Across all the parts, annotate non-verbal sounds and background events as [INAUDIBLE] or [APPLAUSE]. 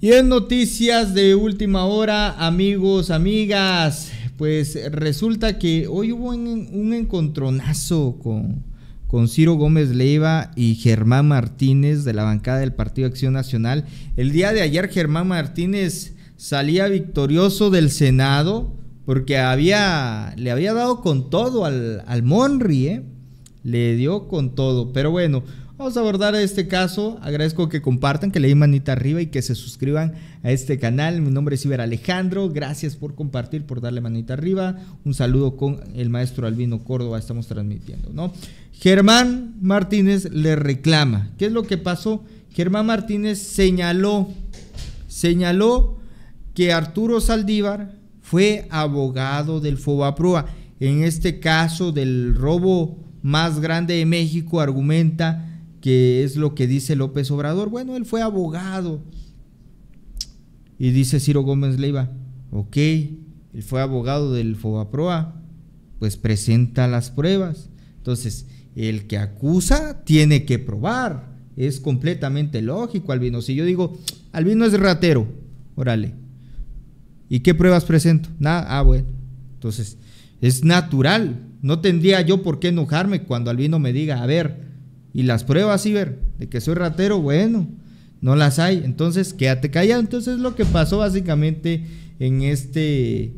Y en noticias de última hora, amigos, amigas, pues resulta que hoy hubo un, encontronazo con, con Ciro Gómez Leiva y Germán Martínez de la bancada del Partido Acción Nacional. El día de ayer Germán Martínez salía victorioso del Senado porque le había dado con todo al, al Monri, ¿eh? le dio con todo. Pero bueno, vamos a abordar este caso. Agradezco que compartan, que le den manita arriba y que se suscriban a este canal. Mi nombre es Iber Alejandro. Gracias por compartir, por darle manita arriba. Un saludo con el maestro Albino Córdoba. Estamos transmitiendo, ¿no? Germán Martínez le reclama. ¿Qué es lo que pasó? Germán Martínez señaló, señaló que Arturo Saldívar fue abogado del Fobaproa. En este caso del robo más grande de México, argumenta que es lo que dice López Obrador. Bueno, él fue abogado. Y dice Ciro Gómez Leiva, ok, él fue abogado del FOBAPROA, pues presenta las pruebas. Entonces, el que acusa tiene que probar. Es completamente lógico, Albino. Si yo digo, Albino es ratero, órale. ¿Y qué pruebas presento? Nada, ah, bueno. Entonces, es natural no tendría yo por qué enojarme cuando Albino me diga, a ver, y las pruebas, Iber, de que soy ratero, bueno, no las hay. Entonces, quédate callado. Entonces, lo que pasó básicamente en este,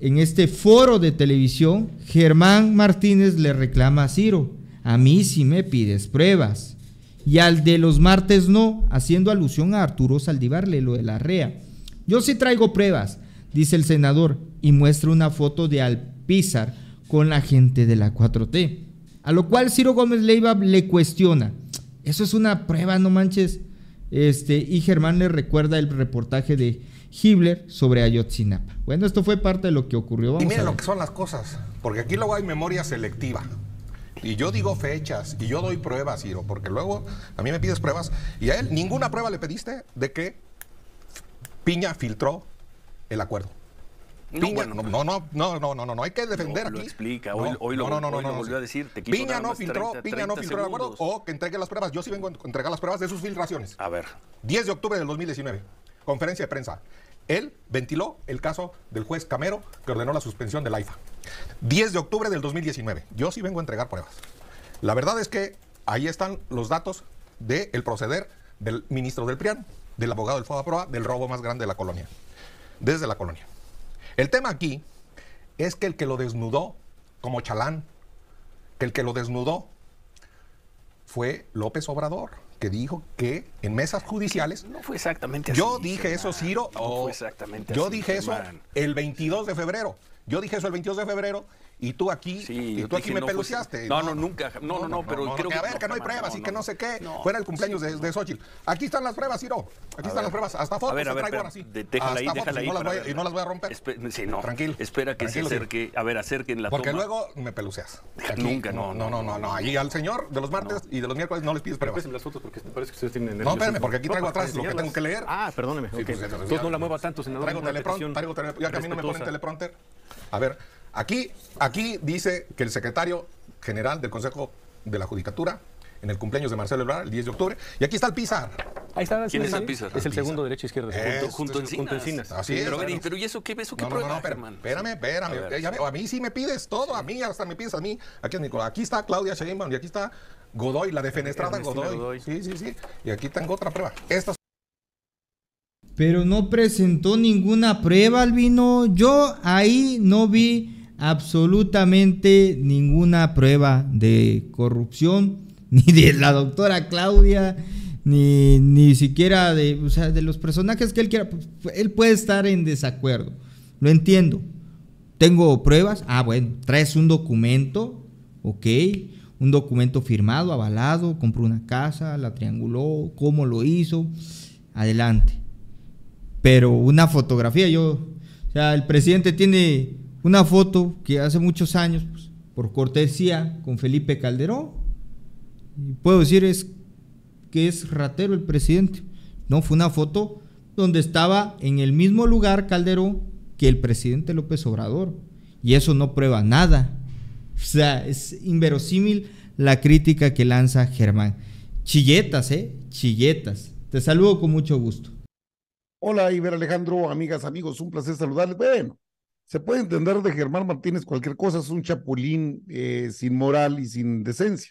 en este foro de televisión, Germán Martínez le reclama a Ciro, a mí sí me pides pruebas. Y al de los martes no, haciendo alusión a Arturo saldivarle lo de la REA. Yo sí traigo pruebas, dice el senador, y muestra una foto de Alpizar con la gente de la 4T. A lo cual Ciro Gómez Leiva le cuestiona. Eso es una prueba, no manches. Este, y Germán le recuerda el reportaje de Hibler sobre Ayotzinapa. Bueno, esto fue parte de lo que ocurrió. y miren lo que son las cosas, porque aquí luego hay memoria selectiva. Y yo digo fechas y yo doy pruebas, Ciro, porque luego a mí me pides pruebas y a él ninguna prueba le pediste de que Piña filtró el acuerdo. Piña, no, no, no, no, no, no, no, hay que defender aquí. Lo explica, hoy, hoy lo, no, no, volvió a decir. Te Piña no filtró, Piña no filtró de acuerdo o que entregue las pruebas. Yo sí vengo a entregar las pruebas de sus filtraciones. A ver. 10 de octubre del 2019, conferencia de prensa. Él ventiló el caso del juez Camero que ordenó la suspensión del AIFA. 10 de octubre del 2019. Yo sí vengo a entregar pruebas. La verdad es que ahí están los datos del proceder del ministro del PRIAN, del abogado del Foda Proa, del robo más grande de la colonia. Desde la colonia. El tema aquí es que el que lo desnudó como chalán, que el que lo desnudó fue López Obrador, que dijo que en mesas judiciales... No fue exactamente yo así. Yo dije eso, Ciro. No fue exactamente yo dije eso el 22 de febrero. Yo dije eso el 22 de febrero y tú aquí, tú aquí me no, pues, peluciaste. No, no, nunca. No, no, no, pero creo que. A ver, que no hay pruebas y que no sé qué. Fuera el cumpleaños de, de Xochitl. Aquí están las pruebas, Ciro. Aquí están las pruebas. Hasta fotos. A ver, a ver, traigo ahora Déjala Y no las voy a romper. Sí, no. Tranquilo. Espera que se acerque. A ver, acerquen la Porque luego me peluceas. Nunca, no. No, no, no, no. Ahí al señor de los martes y de los miércoles no les pides pruebas. las fotos porque parece que ustedes tienen No, espérame, porque aquí traigo atrás lo que tengo que leer. Ah, perdóneme. Pues, entonces no la mueva tanto, senador. Traigo teleprompter. Ya que a mí no me ponen teleprompter. A ver. Aquí, aquí dice que el secretario general del Consejo de la Judicatura, en el cumpleaños de Marcelo Ebrard, el 10 de octubre, y aquí está el Pizar. Ahí está. ¿Quién es el Pizar? Es el segundo derecho e izquierdo. Junto, junto, Encinas. Así Pero, ¿y eso qué, eso qué no, prueba, no, Espérame, espérame. Eh, a, mí sí me pides todo, a mí hasta me pides a mí. Aquí, aquí está Claudia Sheinbaum y aquí está Godoy, la defenestrada Godoy. Sí, sí, sí. Y aquí tengo otra prueba. Estas pero no presentó ninguna prueba, Albino. Yo ahí no vi absolutamente ninguna prueba de corrupción, [LAUGHS] ni de la doctora Claudia, ni, ni siquiera de, de los personajes que él quiera. Pues, pues, él puede estar en desacuerdo, lo entiendo. ¿Tengo pruebas? Ah, bueno, traes un documento, ok, un documento firmado, avalado, compró una casa, la trianguló, cómo lo hizo, adelante. Pero una fotografía, yo, o sea, el presidente tiene una foto que hace muchos años, pues, por cortesía, con Felipe Calderón. Y puedo decir es que es ratero el presidente. No, fue una foto donde estaba en el mismo lugar Calderón que el presidente López Obrador. Y eso no prueba nada. O sea, es inverosímil la crítica que lanza Germán. Chilletas, ¿eh? Chilletas. Te saludo con mucho gusto. Hola, Iber Alejandro, amigas, amigos, un placer saludarles. Bueno, se puede entender de Germán Martínez cualquier cosa, es un chapulín eh, sin moral y sin decencia.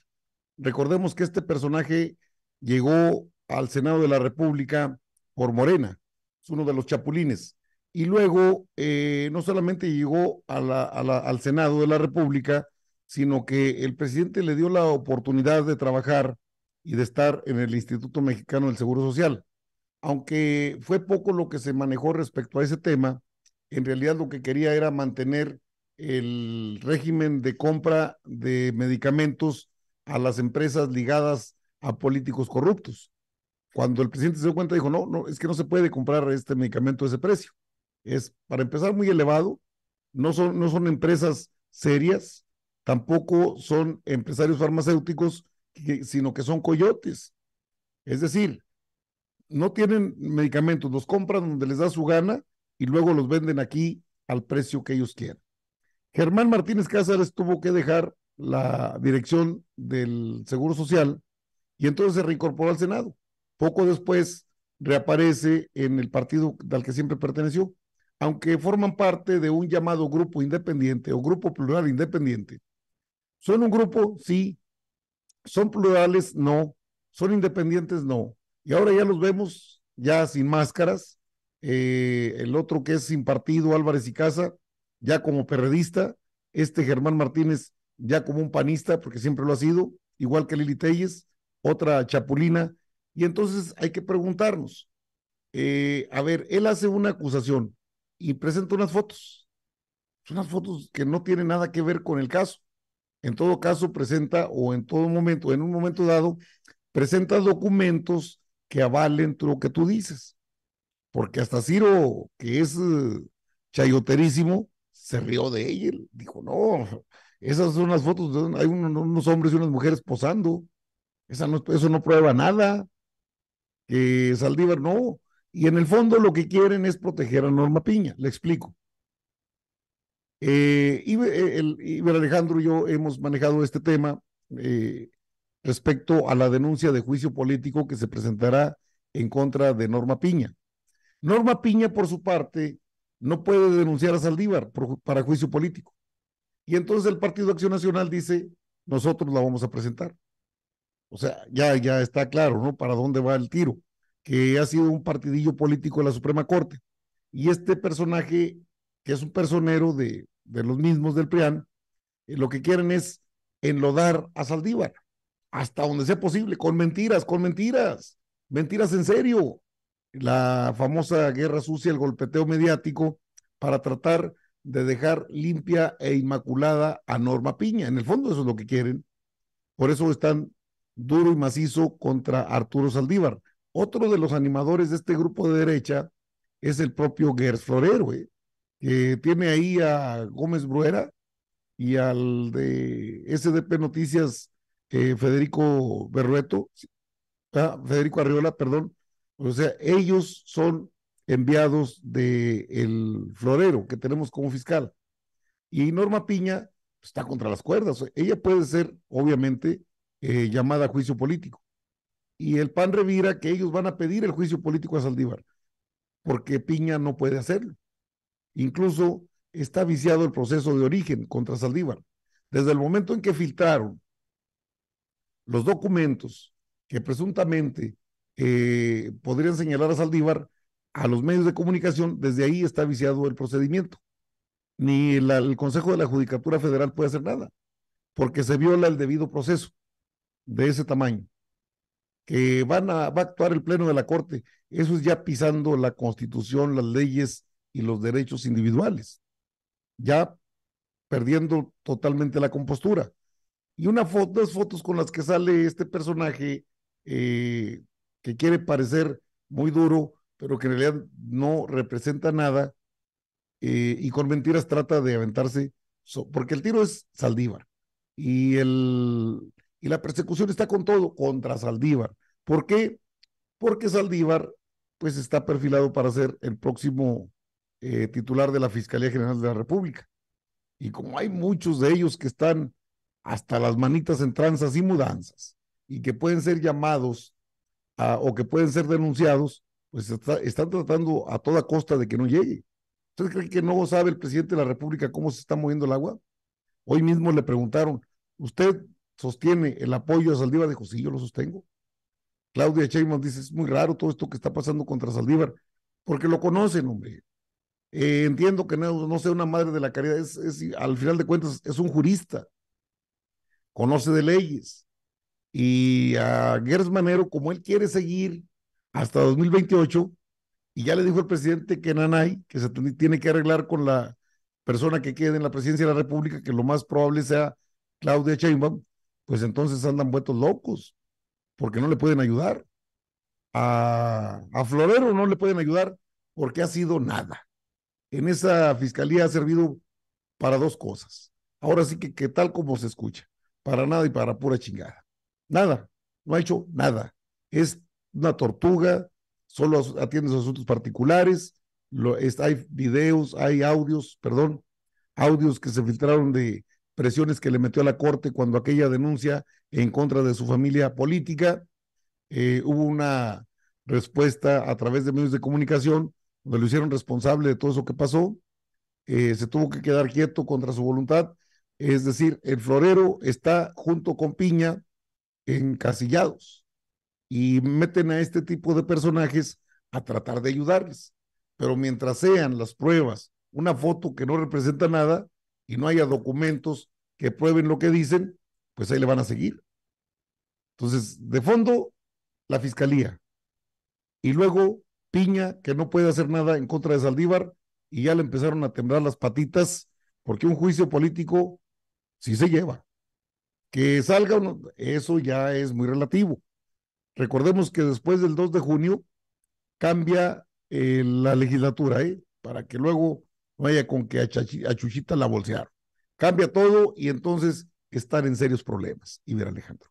Recordemos que este personaje llegó al Senado de la República por Morena, es uno de los chapulines, y luego eh, no solamente llegó al Senado de la República, sino que el presidente le dio la oportunidad de trabajar y de estar en el Instituto Mexicano del Seguro Social. Aunque fue poco lo que se manejó respecto a ese tema, en realidad lo que quería era mantener el régimen de compra de medicamentos a las empresas ligadas a políticos corruptos. Cuando el presidente se dio cuenta, dijo, no, no, es que no se puede comprar este medicamento a ese precio. Es, para empezar, muy elevado, no son, no son empresas serias, tampoco son empresarios farmacéuticos, sino que son coyotes. Es decir, no tienen medicamentos, los compran donde les da su gana y luego los venden aquí al precio que ellos quieran. Germán Martínez Cázares tuvo que dejar la dirección del Seguro Social y entonces se reincorporó al Senado. Poco después reaparece en el partido al que siempre perteneció, aunque forman parte de un llamado grupo independiente o grupo plural independiente. ¿Son un grupo? Sí. ¿Son plurales? No. ¿Son independientes? No. Y ahora ya los vemos ya sin máscaras, eh, el otro que es sin partido, Álvarez y Casa, ya como perredista, este Germán Martínez ya como un panista, porque siempre lo ha sido, igual que Lili Telles, otra chapulina, y entonces hay que preguntarnos, eh, a ver, él hace una acusación y presenta unas fotos, unas fotos que no tienen nada que ver con el caso. En todo caso, presenta o en todo momento, en un momento dado, presenta documentos que avalen lo que tú dices porque hasta Ciro, que es eh, chayoterísimo, se rió de ella. Dijo, no, esas son las fotos, hay unos hombres y unas mujeres posando. Esa eso no prueba nada. Que Saldívar no. Y en el fondo lo que quieren es proteger a Norma Piña, le explico. Eh, Iber, eh, el, Alejandro y yo hemos manejado este tema eh, respecto a la denuncia de juicio político que se presentará en contra de Norma Piña. Norma Piña, por su parte, no puede denunciar a Saldívar para juicio político. Y entonces el Partido Acción Nacional dice, nosotros la vamos a presentar. O sea, ya, ya está claro, ¿no? Para dónde va el tiro, que ha sido un partidillo político de la Suprema Corte. Y este personaje, que es un personero de, los mismos del PRIAN, eh, lo que quieren es enlodar a Saldívar, hasta donde sea posible, con mentiras, con mentiras, mentiras en serio la famosa guerra sucia, el golpeteo mediático, para tratar de dejar limpia e inmaculada a Norma Piña. En el fondo eso es lo que quieren. Por eso están duro y macizo contra Arturo Saldívar. Otro de los animadores de este grupo de derecha es el propio Gers Florero, ¿eh? que tiene ahí a Gómez Bruera y al de SDP Noticias, eh, Federico Berrueto, ah, Federico Arriola, perdón, o sea, ellos son enviados del florero que tenemos como fiscal. Y Norma Piña pues, está contra las cuerdas. Ella puede ser, obviamente, eh, llamada a juicio político. Y el PAN revira que ellos van a pedir el juicio político a Saldívar, porque Piña no puede hacerlo. Incluso está viciado el proceso de origen contra Saldívar. Desde el momento en que filtraron los documentos que presuntamente eh, podrían señalar a Saldívar a los medios de comunicación, desde ahí está viciado el procedimiento. Ni el Consejo de la Judicatura Federal puede hacer nada, porque se viola el debido proceso de ese tamaño. Que van a, va a actuar el Pleno de la Corte, eso es ya pisando la Constitución, las leyes y los derechos individuales, ya perdiendo totalmente la compostura. Y una dos fotos con las que sale este personaje eh, que quiere parecer muy duro, pero que en realidad no representa nada eh, y con mentiras trata de aventarse, porque el tiro es Saldívar y, el, y la persecución está con todo contra Saldívar. ¿Por qué? Porque Saldívar pues está perfilado para ser el próximo eh, titular de la Fiscalía General de la República. Y como hay muchos de ellos que están hasta las manitas en tranzas y mudanzas y que pueden ser llamados o que pueden ser denunciados, pues están tratando a toda costa de que no llegue. ¿Usted cree que no sabe el presidente de la República cómo se está moviendo el agua? Hoy mismo le preguntaron, ¿usted sostiene el apoyo a Saldívar? Dijo, sí, yo lo sostengo. Claudia Sheinbaum dice, es muy raro todo esto que está pasando contra Saldívar, porque lo conocen, hombre. Eh, entiendo que no, sea una madre de la caridad, al final de cuentas es un jurista, conoce de leyes, y a Gers Manero, como él quiere seguir hasta 2028, y ya le dijo el presidente que Nanay, que se tiene que arreglar con la persona que quede en la presidencia de la República, que lo más probable sea Claudia Sheinbaum, pues entonces andan vueltos locos, porque no le pueden ayudar. A, Florero no le pueden ayudar porque ha sido nada. En esa fiscalía ha servido para dos cosas. Ahora sí que, que tal como se escucha, para nada y para pura chingada. Nada, no ha hecho nada. Es una tortuga, solo atiende sus asuntos particulares, lo, hay videos, hay audios, perdón, audios que se filtraron de presiones que le metió a la corte cuando aquella denuncia en contra de su familia política. Eh, hubo una respuesta a través de medios de comunicación donde lo hicieron responsable de todo eso que pasó. Eh, se tuvo que quedar quieto contra su voluntad. Es decir, el florero está junto con Piña encasillados y meten a este tipo de personajes a tratar de ayudarles. Pero mientras sean las pruebas una foto que no representa nada y no haya documentos que prueben lo que dicen, pues ahí le van a seguir. Entonces, de fondo, la fiscalía. Y luego Piña, que no puede hacer nada en contra de Saldívar, y ya le empezaron a temblar las patitas, porque un juicio político sí se lleva. Que salga eso ya es muy relativo. Recordemos que después del 2 de junio cambia eh, la legislatura, ¿eh? para que luego no haya con que a, Chuchita la bolsearon. Cambia todo y entonces están en serios problemas. Y ver, Alejandro.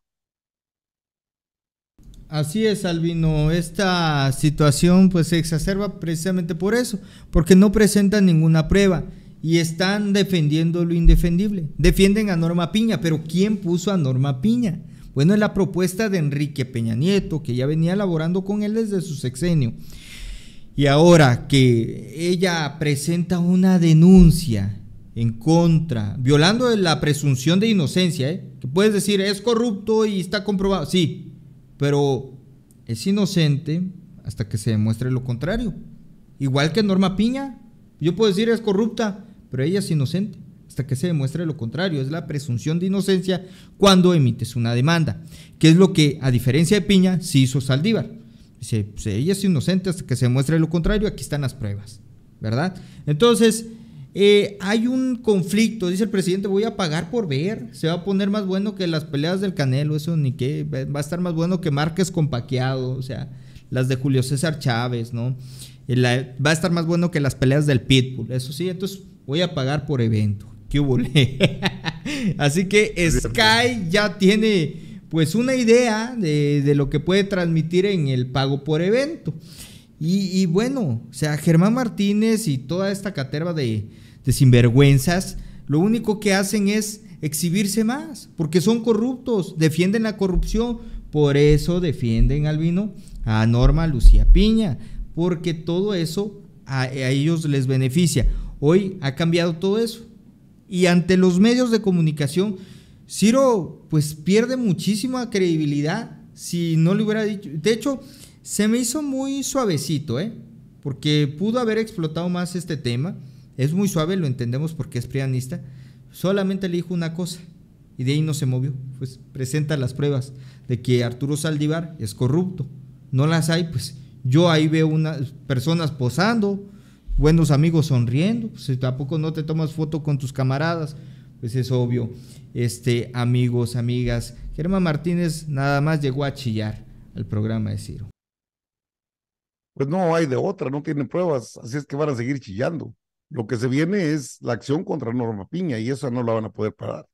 Así es, Albino. Esta situación pues se exacerba precisamente por eso, porque no presenta ninguna prueba y están defendiendo lo indefendible. Defienden a Norma Piña, pero ¿quién puso a Norma Piña? Bueno, es la propuesta de Enrique Peña Nieto, que ya venía elaborando con él desde su sexenio. Y ahora que ella presenta una denuncia en contra, violando la presunción de inocencia, ¿eh? que puedes decir es corrupto y está comprobado, sí, pero es inocente hasta que se demuestre lo contrario. Igual que Norma Piña, yo puedo decir es corrupta pero ella es inocente hasta que se demuestre lo contrario. Es la presunción de inocencia cuando emites una demanda, que es lo que, a diferencia de Piña, sí hizo Saldívar. Dice, pues, ella es inocente hasta que se demuestre lo contrario, aquí están las pruebas, ¿verdad? Entonces, eh, hay un conflicto, dice el presidente, voy a pagar por ver, se va a poner más bueno que las peleas del Canelo, eso ni qué, va a estar más bueno que Márquez compaqueado, o sea, las de Julio César Chávez, ¿no? Eh, va a estar más bueno que las peleas del Pitbull, eso sí, entonces voy a pagar por evento. ¿Qué hubo? [LAUGHS] Así que Sky ya tiene pues una idea de, lo que puede transmitir en el pago por evento. Y, bueno, o sea, Germán Martínez y toda esta caterva de, sinvergüenzas, lo único que hacen es exhibirse más, porque son corruptos, defienden la corrupción, por eso defienden al vino a Norma Lucía Piña, porque todo eso a ellos les beneficia. Hoy ha cambiado todo eso. Y ante los medios de comunicación, Ciro pues pierde muchísima credibilidad si no le hubiera dicho. De hecho, se me hizo muy suavecito, ¿eh? Porque pudo haber explotado más este tema. Es muy suave, lo entendemos porque es prianista. Solamente le dijo una cosa y de ahí no se movió. Pues presenta las pruebas de que Arturo Saldívar es corrupto. No las hay, pues yo ahí veo unas personas posando, buenos amigos sonriendo, si pues, tampoco no te tomas foto con tus camaradas? Pues es obvio. Este, amigos, amigas, Germán Martínez nada más llegó a chillar al programa de Ciro. Pues no hay de otra, no tienen pruebas, así es que van a seguir chillando. Lo que se viene es la acción contra Norma Piña y esa no la van a poder parar.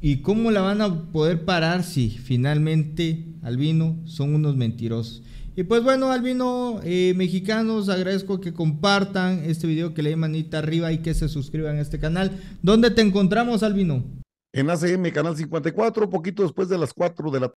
¿Y cómo la van a poder parar si finalmente, Albino, son unos mentirosos? Y pues bueno, albino eh, mexicanos, agradezco que compartan este video, que le den manita arriba y que se suscriban a este canal. ¿Dónde te encontramos, albino? En ACM, Canal 54, poquito después de las 4 de la tarde.